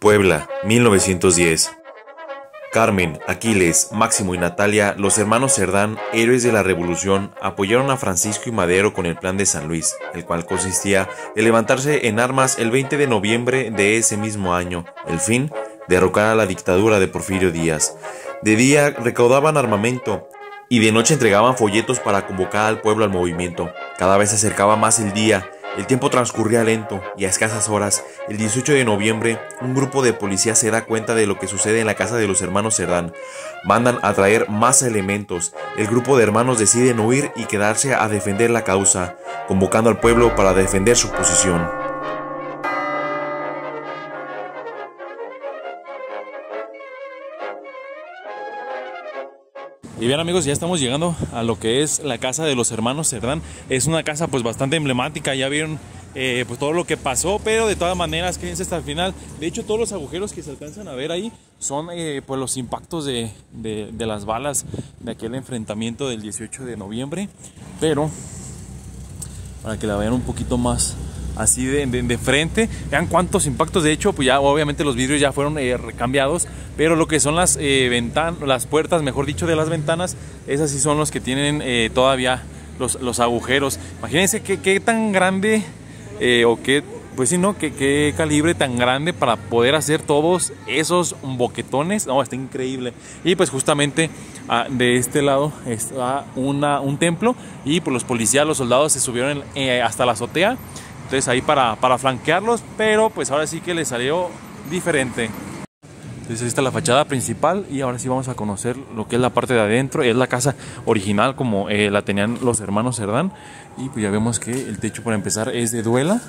Puebla, 1910. Carmen, Aquiles, Máximo y Natalia, los hermanos Cerdán, héroes de la Revolución, apoyaron a Francisco y Madero con el Plan de San Luis, el cual consistía en levantarse en armas el 20 de noviembre de ese mismo año. El fin, de derrocar a la dictadura de Porfirio Díaz. De día recaudaban armamento y de noche entregaban folletos para convocar al pueblo al movimiento. Cada vez se acercaba más el día el tiempo transcurría lento y a escasas horas, el 18 de noviembre, un grupo de policías se da cuenta de lo que sucede en la casa de los hermanos Cerdán. Mandan a traer más elementos. El grupo de hermanos deciden huir y quedarse a defender la causa, convocando al pueblo para defender su posición. Y bien amigos, ya estamos llegando a lo que es la casa de los hermanos Cerdán. Es una casa pues bastante emblemática, ya vieron eh, pues todo lo que pasó, pero de todas maneras quédense hasta el final. De hecho todos los agujeros que se alcanzan a ver ahí son eh, pues los impactos de las balas de aquel enfrentamiento del 18 de noviembre. Pero para que la vean un poquito más así de, frente. Vean cuántos impactos. De hecho, pues ya obviamente los vidrios ya fueron eh, recambiados. Pero lo que son las eh, las puertas, mejor dicho, de las ventanas, esas sí son los que tienen eh, todavía los, los, agujeros. Imagínense qué, qué tan grande eh, o qué, pues sino Qué, calibre tan grande para poder hacer todos esos boquetones. No, está increíble. Y pues justamente ah, de este lado está una, un templo y pues, los policías, los soldados se subieron hasta la azotea entonces ahí para, para flanquearlos, pero pues ahora sí que le salió diferente. Entonces esta es la fachada principal y ahora sí vamos a conocer lo que es la parte de adentro. Es la casa original como eh, la tenían los hermanos Cerdán. Y pues ya vemos que el techo para empezar es de duela.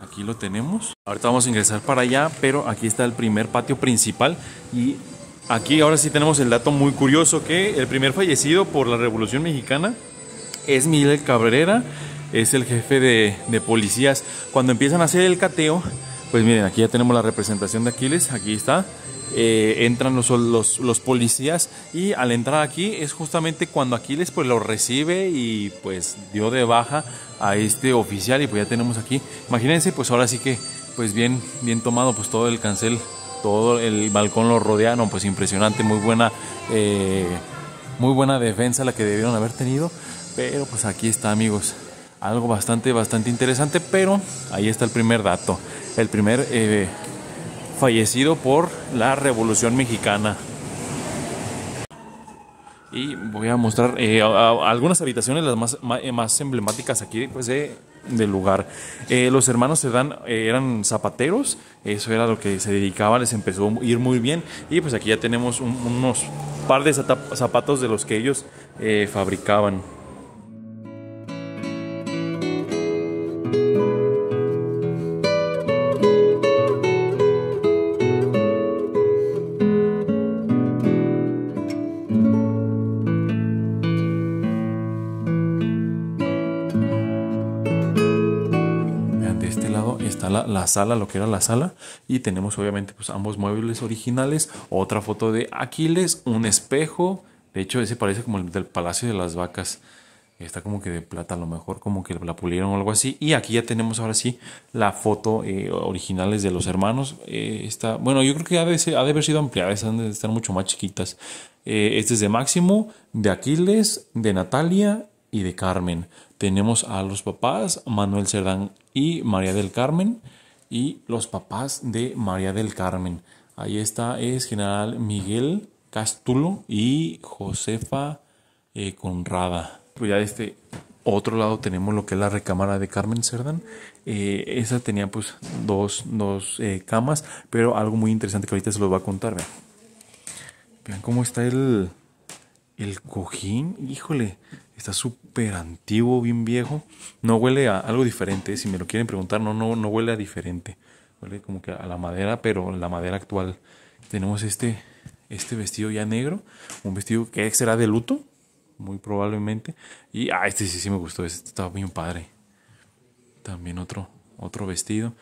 Aquí lo tenemos. Ahorita vamos a ingresar para allá, pero aquí está el primer patio principal. Y aquí ahora sí tenemos el dato muy curioso que el primer fallecido por la Revolución Mexicana es Miguel Cabrera es el jefe de, policías. Cuando empiezan a hacer el cateo, pues miren, aquí ya tenemos la representación de Aquiles, aquí está. Eh, entran los, policías y al entrar aquí es justamente cuando Aquiles pues lo recibe y pues dio de baja a este oficial y pues ya tenemos aquí imagínense pues ahora sí que pues bien tomado pues todo el cancel todo el balcón lo rodea pues impresionante muy buena eh, muy buena defensa la que debieron haber tenido pero pues aquí está amigos algo bastante, bastante interesante, pero ahí está el primer dato, el primer eh, fallecido por la Revolución Mexicana. Y voy a mostrar eh, algunas habitaciones, las más, eh, más emblemáticas aquí pues, del lugar. los hermanos eran zapateros, eso era lo que se dedicaba les empezó a ir muy bien. Y pues aquí ya tenemos unos par de zapatos de los que ellos fabricaban. sala, lo que era la sala. Y tenemos obviamente pues, ambos muebles originales, otra foto de Aquiles, un espejo. De hecho, ese parece como el del Palacio de las Vacas. Está como que de plata, a lo mejor como que la pulieron o algo así. Y aquí ya tenemos ahora sí la foto eh, originales de los hermanos. Eh, está, bueno, yo creo que ha de, haber sido ampliada, están de mucho más chiquitas. Eh, este es de Máximo, de Aquiles, de Natalia y de Carmen. Tenemos a los papás, Manuel Cerdán y María del Carmen y los papás de María del Carmen. Ahí está, es general Miguel Castulo y Josefa eh, Conrada. Pues ya de este otro lado tenemos lo que es la recámara de Carmen Cerdán. Eh, esa tenía pues dos, eh, camas, pero algo muy interesante que ahorita se los va a contar. vean cómo está el, el cojín, híjole, está súper antiguo, bien viejo. No huele a algo diferente, si me lo quieren preguntar, no, no, huele a diferente. Huele como que a la madera, pero la madera actual. Tenemos este, este vestido ya negro, un vestido que será de luto, muy probablemente. Y ah, este sí, sí me gustó, este estaba bien padre. También otro, otro vestido.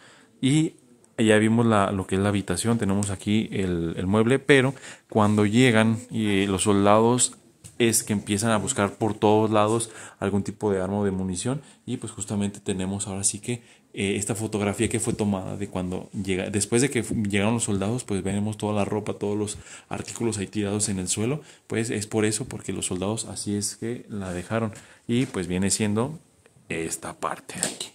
Y ya vimos lo que es la habitación, tenemos aquí el, el, mueble, pero cuando llegan y eh, los soldados es que empiezan a buscar por todos lados algún tipo de arma o de munición y pues justamente tenemos ahora sí que eh, esta fotografía que fue tomada de cuando llega después de que llegaron los soldados pues vemos toda la ropa todos los artículos ahí tirados en el suelo pues es por eso porque los soldados así es que la dejaron y pues viene siendo esta parte aquí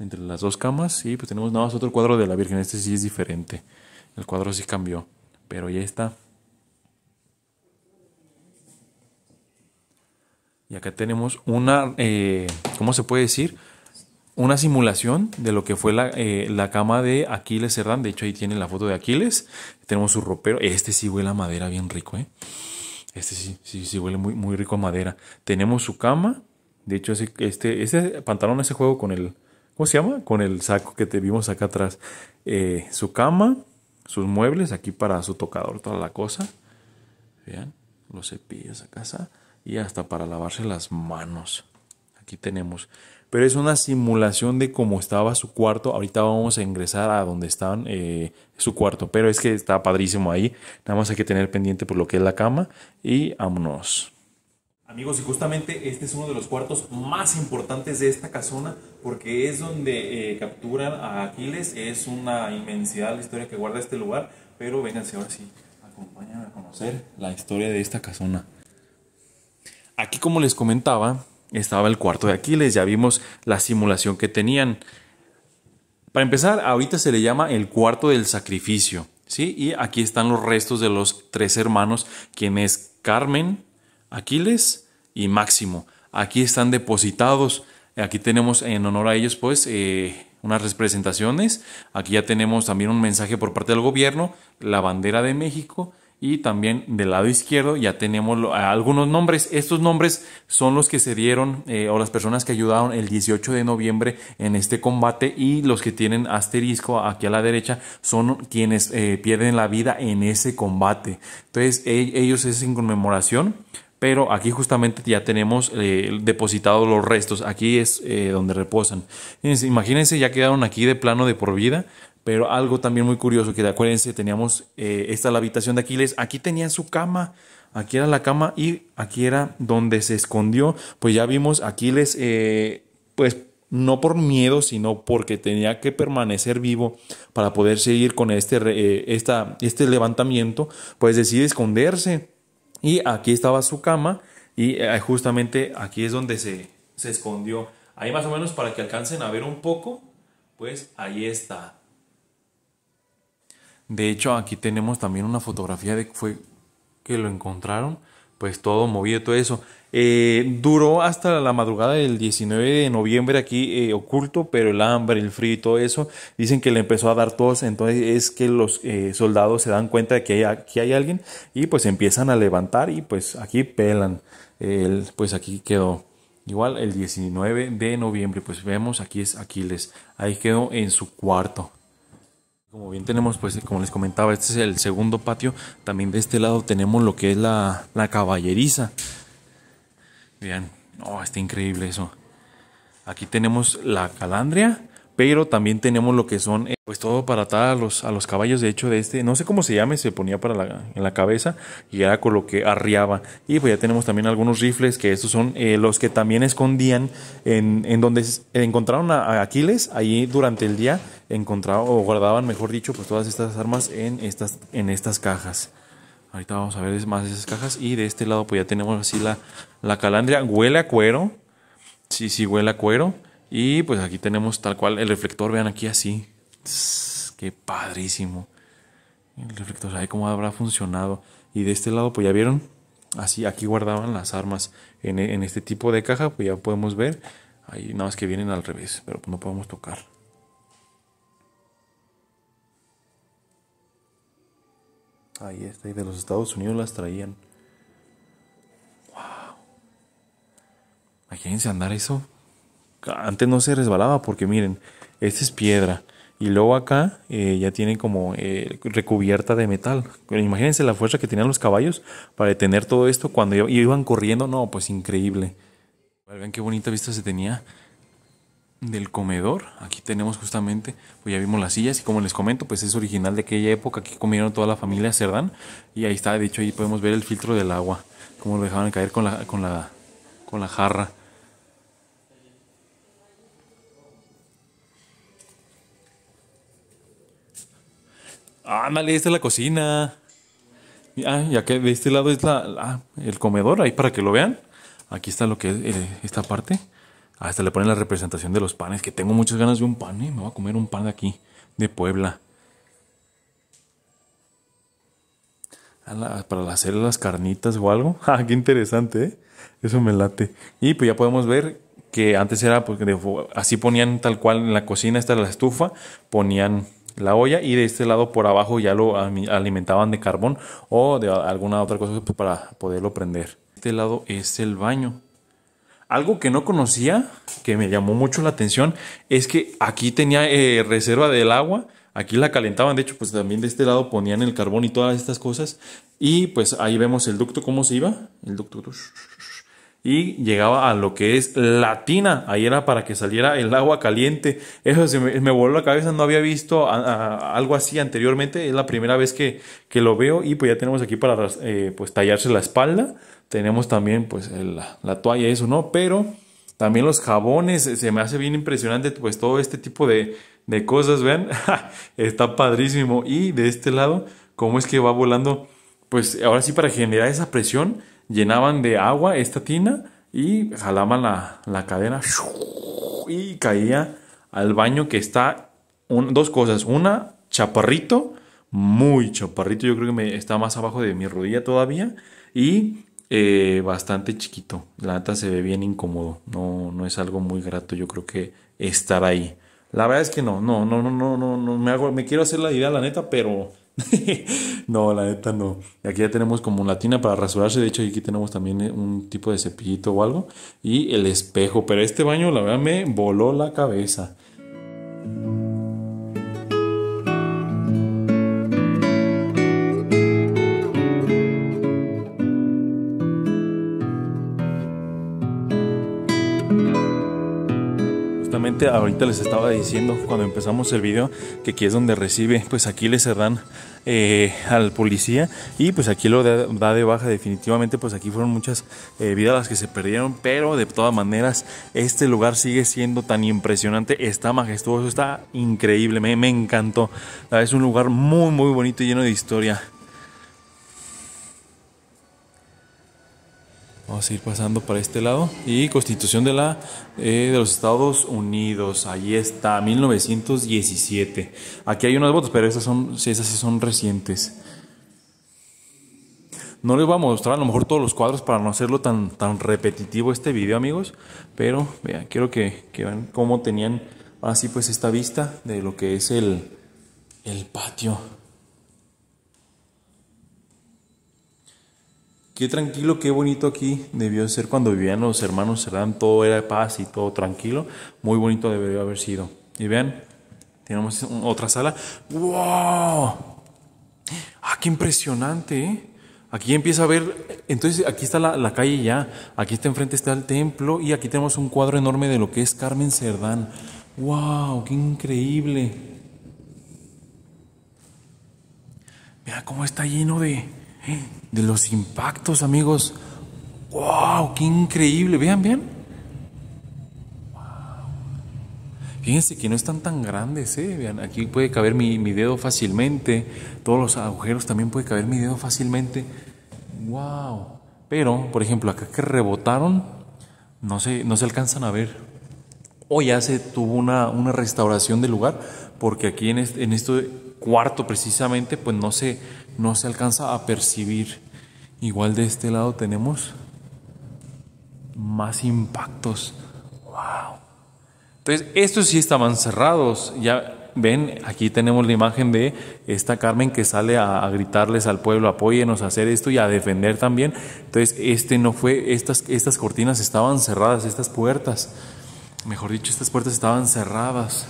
entre las dos camas y pues tenemos nada más otro cuadro de la Virgen este sí es diferente el cuadro sí cambió pero ya está Y acá tenemos una, eh, ¿cómo se puede decir? Una simulación de lo que fue la, eh, cama de Aquiles Herrán. De hecho, ahí tiene la foto de Aquiles. Tenemos su ropero. Este sí huele a madera bien rico, ¿eh? Este sí, sí, huele muy, muy rico a madera. Tenemos su cama. De hecho, este, ese pantalón, ese juego con el, ¿cómo se llama? Con el saco que te vimos acá atrás. Eh, su cama, sus muebles, aquí para su tocador, toda la cosa. Vean, los cepillos a casa y hasta para lavarse las manos. Aquí tenemos. Pero es una simulación de cómo estaba su cuarto. Ahorita vamos a ingresar a donde está eh, su cuarto. Pero es que está padrísimo ahí. Nada más hay que tener pendiente por lo que es la cama. Y vámonos. Amigos, y justamente este es uno de los cuartos más importantes de esta casona porque es donde eh, capturan a Aquiles. Es una inmensidad la historia que guarda este lugar. Pero vénganse ahora sí, acompáñenme a conocer la historia de esta casona. Aquí, como les comentaba, estaba el cuarto de Aquiles, ya vimos la simulación que tenían. Para empezar, ahorita se le llama el cuarto del sacrificio, ¿sí? Y aquí están los restos de los tres hermanos, quienes Carmen, Aquiles y Máximo. Aquí están depositados, aquí tenemos en honor a ellos pues eh, unas representaciones, aquí ya tenemos también un mensaje por parte del gobierno, la bandera de México, y también del lado izquierdo ya tenemos algunos nombres. Estos nombres son los que se dieron eh, o las personas que ayudaron el 18 de noviembre en este combate y los que tienen asterisco aquí a la derecha son quienes eh, pierden la vida en ese combate. Entonces e, ellos es en conmemoración. Pero aquí justamente ya tenemos eh, depositados los restos. Aquí es donde reposan. Imagínense, ya quedaron aquí de plano de por vida. Pero algo también muy curioso, que acuérdense, teníamos, eh, esta la habitación de Aquiles, aquí tenía su cama, aquí era la cama y aquí era donde se escondió. Pues ya vimos, Aquiles, eh, pues no por miedo, sino porque tenía que permanecer vivo para poder seguir con este, eh, esta, este levantamiento, pues decide esconderse. Y aquí estaba su cama y justamente aquí es donde se, se escondió. Ahí más o menos para que alcancen a ver un poco, pues ahí está. De hecho, aquí tenemos también una fotografía de que fue que lo encontraron, pues todo movido, todo eso. Eh, duró hasta la madrugada del 19 de noviembre aquí eh, oculto, pero el hambre, el frío y todo eso, dicen que le empezó a dar tos, entonces es que los eh, soldados se dan cuenta de que hay, aquí hay alguien y pues empiezan a levantar y pues aquí pelan, pues aquí quedó. Igual el 19 de noviembre, pues vemos aquí es Aquiles, ahí quedó en su cuarto. Como bien tenemos, pues como les comentaba, este es el segundo patio. También de este lado tenemos lo que es la, caballeriza. Vean, oh, está increíble eso. Aquí tenemos la calandria pero también tenemos lo que son, eh, pues todo para atar a los, a los caballos, de hecho, de este, no sé cómo se llame, se ponía para la, en la cabeza y era con lo que arriaba. Y pues ya tenemos también algunos rifles, que estos son eh, los que también escondían en, donde encontraron a, Aquiles, ahí durante el día encontraban o guardaban, mejor dicho, pues todas estas armas en estas, en estas cajas. Ahorita vamos a ver más de esas cajas. Y de este lado, pues ya tenemos así la, la calandria. Huele a cuero. Sí, sí, huele a cuero. Y pues aquí tenemos tal cual el reflector, vean aquí así. qué padrísimo. El reflector, sabe cómo habrá funcionado. Y de este lado, pues ya vieron, así aquí guardaban las armas. En, este tipo de caja, pues ya podemos ver. Ahí nada más que vienen al revés, pero pues, no podemos tocar. Ahí está, y de los Estados Unidos las traían. Wow. Imagínense andar eso antes no se resbalaba porque miren, esta es piedra. Y luego acá eh, ya tiene como eh, recubierta de metal. Imagínense la fuerza que tenían los caballos para detener todo esto cuando iban corriendo. No, pues increíble. Vean qué bonita vista se tenía del comedor. Aquí tenemos justamente, pues ya vimos las sillas y como les comento, pues es original de aquella época. Aquí comieron toda la familia Cerdán y ahí está, de hecho ahí podemos ver el filtro del agua, como lo dejaban caer con la, con la, con la jarra. Ah, vale, esta es la cocina. Ah, y que de este lado es el comedor, ahí para que lo vean. Aquí está lo que es eh, esta parte. Hasta le ponen la representación de los panes, que tengo muchas ganas de un pan, eh. Me voy a comer un pan de aquí, de Puebla. para hacer las carnitas o algo. Ah, qué interesante, ¿eh? Eso me late. Y pues ya podemos ver que antes era, porque así ponían tal cual en la cocina, está la estufa, ponían la olla y de este lado por abajo ya lo alimentaban de carbón o de alguna otra cosa pues, para poderlo prender. Este lado es el baño. Algo que no conocía, que me llamó mucho la atención, es que aquí tenía eh, reserva del agua, aquí la calentaban, de hecho pues también de este lado ponían el carbón y todas estas cosas y pues ahí vemos el ducto cómo se iba, el ducto y llegaba a lo que es la tina. Ahí era para que saliera el agua caliente. Eso se me, voló la cabeza, no había visto algo así anteriormente. Es la primera vez que, lo veo y pues ya tenemos aquí para eh, pues tallarse la espalda. Tenemos también pues la toalla, eso, ¿no? Pero también los jabones, se me hace bien impresionante pues todo este tipo de, de cosas, vean, está padrísimo. Y de este lado, cómo es que va volando, pues ahora sí para generar esa presión llenaban de agua esta tina y jalaban la, cadena y caía al baño que está dos cosas. Una, chaparrito, muy chaparrito, yo creo que está más abajo de mi rodilla todavía y eh, bastante chiquito. La neta se ve bien incómodo, no, no es algo muy grato yo creo que estar ahí. La verdad es que no, no, no, no, no, no, no, me hago, me quiero hacer la idea la neta, pero no, la neta no. Aquí ya tenemos como latina para rasurarse. De hecho, aquí tenemos también eh, un tipo de cepillito o algo. Y el espejo. Pero este baño, la verdad, me voló la cabeza. ahorita les estaba diciendo cuando empezamos el video que aquí es donde recibe, pues aquí le cerran eh, al policía y pues aquí lo da, de baja definitivamente, pues aquí fueron muchas eh, vidas las que se perdieron, pero de todas maneras este lugar sigue siendo tan impresionante, está majestuoso, está increíble, me, me encantó, es un lugar muy muy bonito y lleno de historia. Vamos a ir pasando para este lado. Y Constitución de, la, eh, de los Estados Unidos. Ahí está, 1917. Aquí hay unas votos, pero esas, son, esas sí son recientes. No les voy a mostrar a lo mejor todos los cuadros para no hacerlo tan, tan repetitivo este video, amigos. Pero vean, quiero que, vean cómo tenían así pues esta vista de lo que es el, el patio. Qué tranquilo, qué bonito aquí debió ser cuando vivían los hermanos Cerdán, todo era paz y todo tranquilo, muy bonito debió haber sido. Y vean, tenemos otra sala. ¡Wow! ¡Ah, qué impresionante! Eh! Aquí empieza a ver, entonces aquí está la, la, calle ya, aquí está enfrente está el templo y aquí tenemos un cuadro enorme de lo que es Carmen Cerdán. ¡Wow! ¡Qué increíble! Mira cómo está lleno de de los impactos, amigos. ¡Wow! ¡Qué increíble! Vean, vean. Fíjense que no están tan grandes, ¿eh? Vean, aquí puede caber mi, dedo fácilmente. Todos los agujeros también puede caber mi dedo fácilmente. ¡Wow! Pero, por ejemplo, acá que rebotaron, no se, no se alcanzan a ver o ya se tuvo una, una, restauración del lugar, porque aquí en, en, esto, cuarto precisamente, pues no se, no se alcanza a percibir. Igual de este lado tenemos más impactos. ¡Wow! Entonces, estos sí estaban cerrados. Ya ven, aquí tenemos la imagen de esta Carmen que sale a, gritarles al pueblo, apóyenos a hacer esto y a defender también. Entonces, este no fue, estas, estas cortinas estaban cerradas, estas puertas, mejor dicho, estas puertas estaban cerradas.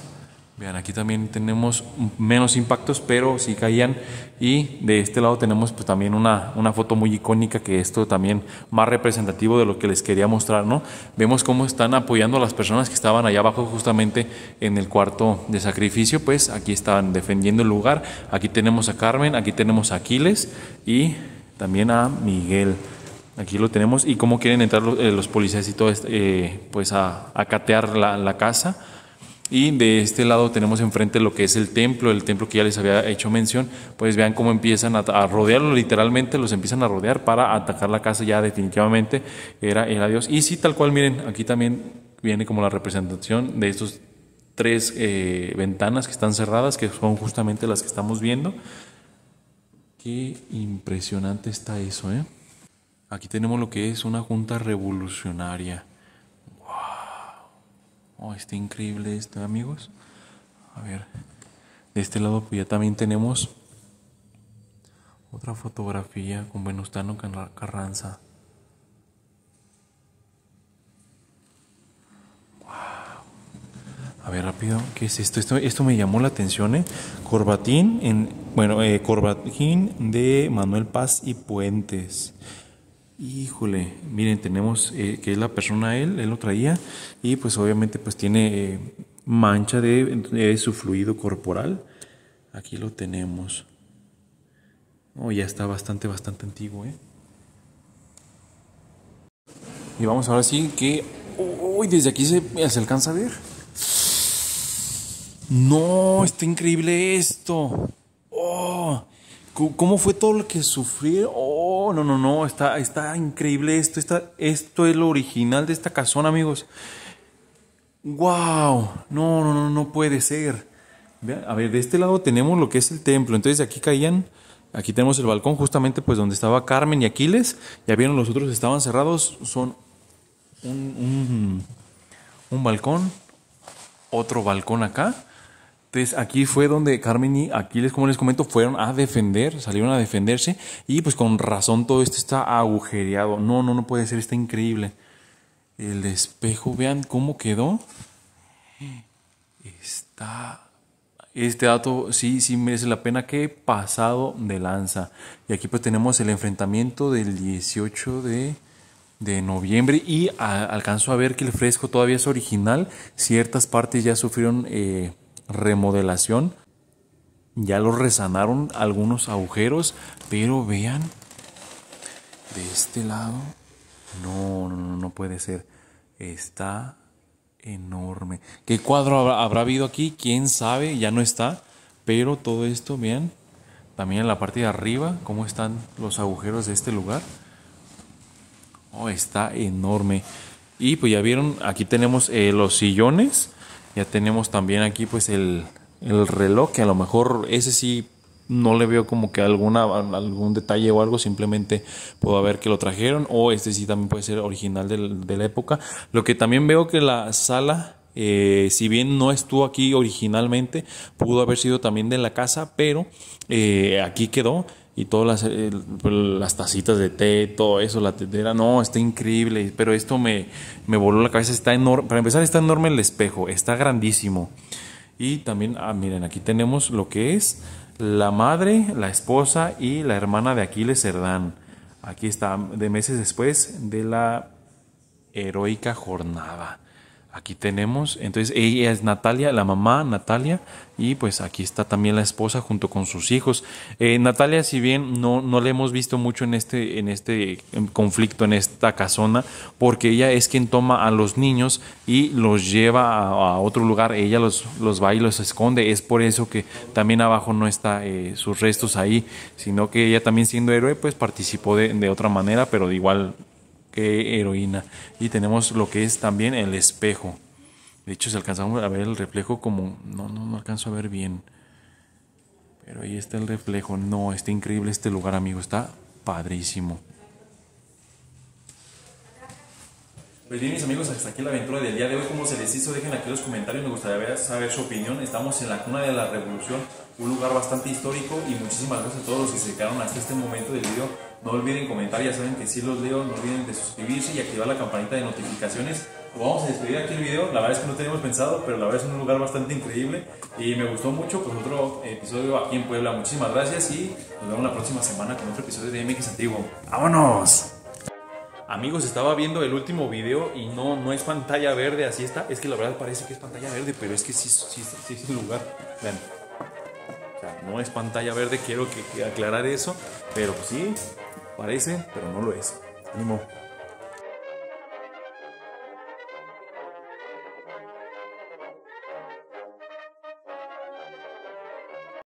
Vean, aquí también tenemos menos impactos, pero sí caían. Y de este lado tenemos pues, también una, una, foto muy icónica, que esto también más representativo de lo que les quería mostrar, ¿no? Vemos cómo están apoyando a las personas que estaban allá abajo justamente en el cuarto de sacrificio, pues aquí están defendiendo el lugar. Aquí tenemos a Carmen, aquí tenemos a Aquiles y también a Miguel. Aquí lo tenemos y cómo quieren entrar eh, los, policías y todo, esto, eh, pues a, catear la, la casa y de este lado tenemos enfrente lo que es el templo, el templo que ya les había hecho mención, pues vean cómo empiezan a, rodearlo, literalmente los empiezan a rodear para atacar la casa ya definitivamente, era, Dios. Y sí, tal cual, miren, aquí también viene como la representación de estos tres eh, ventanas que están cerradas, que son justamente las que estamos viendo. Qué impresionante está eso, ¿eh? Aquí tenemos lo que es una junta revolucionaria. Oh, está increíble esto, amigos. A ver, de este lado pues ya también tenemos otra fotografía con venustano Carranza. A ver, rápido, ¿qué es esto? Esto, esto me llamó la atención, ¿eh? Corbatín, en, bueno, eh, Corbatín de Manuel Paz y Puentes. Híjole, miren, tenemos eh, que es la persona él, él lo traía y pues obviamente pues tiene eh, mancha de, su fluido corporal. Aquí lo tenemos. Oh, ya está bastante, bastante antiguo, ¿eh? Y vamos ahora sí que... Uy, desde aquí se, se alcanza a ver. No, está increíble esto. Oh, ¿cómo fue todo lo que sufrió? Oh, no, no, no, está, está increíble esto, está, esto es lo original de esta casona, amigos. ¡Wow! No, no, no, no puede ser. A ver, de este lado tenemos lo que es el templo. Entonces aquí caían, aquí tenemos el balcón justamente pues donde estaba Carmen y Aquiles. Ya vieron, los otros estaban cerrados. Son un balcón, otro balcón acá entonces aquí fue donde Carmen y Aquiles, como les comento, fueron a defender, salieron a defenderse y pues con razón todo esto está agujereado. No, no, no puede ser, está increíble. El espejo, vean cómo quedó. Está... Este dato sí, sí merece la pena que pasado de lanza. Y aquí pues tenemos el enfrentamiento del 18 de noviembre y alcanzo a ver que el fresco todavía es original. Ciertas partes ya sufrieron eh, remodelación. Ya lo resanaron algunos agujeros, pero vean, de este lado, no, no, no puede ser. Está enorme. ¿Qué cuadro habrá, habido aquí? ¿Quién sabe? Ya no está. Pero todo esto, vean, también en la parte de arriba, cómo están los agujeros de este lugar. Oh, está enorme. Y pues ya vieron, aquí tenemos eh, los sillones ya tenemos también aquí pues el, reloj, que a lo mejor ese sí no le veo como que alguna, algún detalle o algo, simplemente puedo haber que lo trajeron o este sí también puede ser original de la época. Lo que también veo que la sala, eh, si bien no estuvo aquí originalmente, pudo haber sido también de la casa, pero eh, aquí quedó y todas las, eh, pues, las, tacitas de té, todo eso, la tetera, no, está increíble, pero esto me, voló la cabeza, está enorme, para empezar está enorme el espejo, está grandísimo. Y también, ah, miren, aquí tenemos lo que es la madre, la esposa y la hermana de Aquiles Cerdán. Aquí está, de meses después de la heroica jornada aquí tenemos, entonces ella es Natalia, la mamá Natalia, y pues aquí está también la esposa junto con sus hijos. Eh, Natalia, si bien no, no la hemos visto mucho en este, en este conflicto, en esta casona, porque ella es quien toma a los niños y los lleva a, otro lugar, ella los, los va y los esconde, es por eso que también abajo no está eh, sus restos ahí, sino que ella también siendo héroe, pues participó de, de otra manera, pero de igual ¡Qué heroína. Y tenemos lo que es también el espejo. De hecho, si alcanzamos a ver el reflejo como... No, no, no alcanzo a ver bien. Pero ahí está el reflejo. No, está increíble este lugar, amigo. Está padrísimo. Pues bien, mis amigos, hasta aquí la aventura del día de hoy. ¿Cómo se les hizo? Dejen aquí los comentarios. Me gustaría saber su opinión. Estamos en la cuna de la revolución, un lugar bastante histórico. Y muchísimas gracias a todos los que se quedaron hasta este momento del video. No olviden comentar, ya saben que sí los leo, no olviden de suscribirse y activar la campanita de notificaciones. Vamos a despedir aquí el video, la verdad es que no teníamos pensado, pero la verdad es un lugar bastante increíble y me gustó mucho Por otro episodio aquí en Puebla. Muchísimas gracias y nos vemos la próxima semana con otro episodio de MX Antiguo. ¡Vámonos! Amigos, estaba viendo el último video y no, no es pantalla verde, así está. Es que la verdad parece que es pantalla verde, pero es que sí, sí, sí es un lugar. Vean. O sea, no es pantalla verde, quiero que, aclarar eso, pero pues sí, Parece, pero no lo es. Ánimo.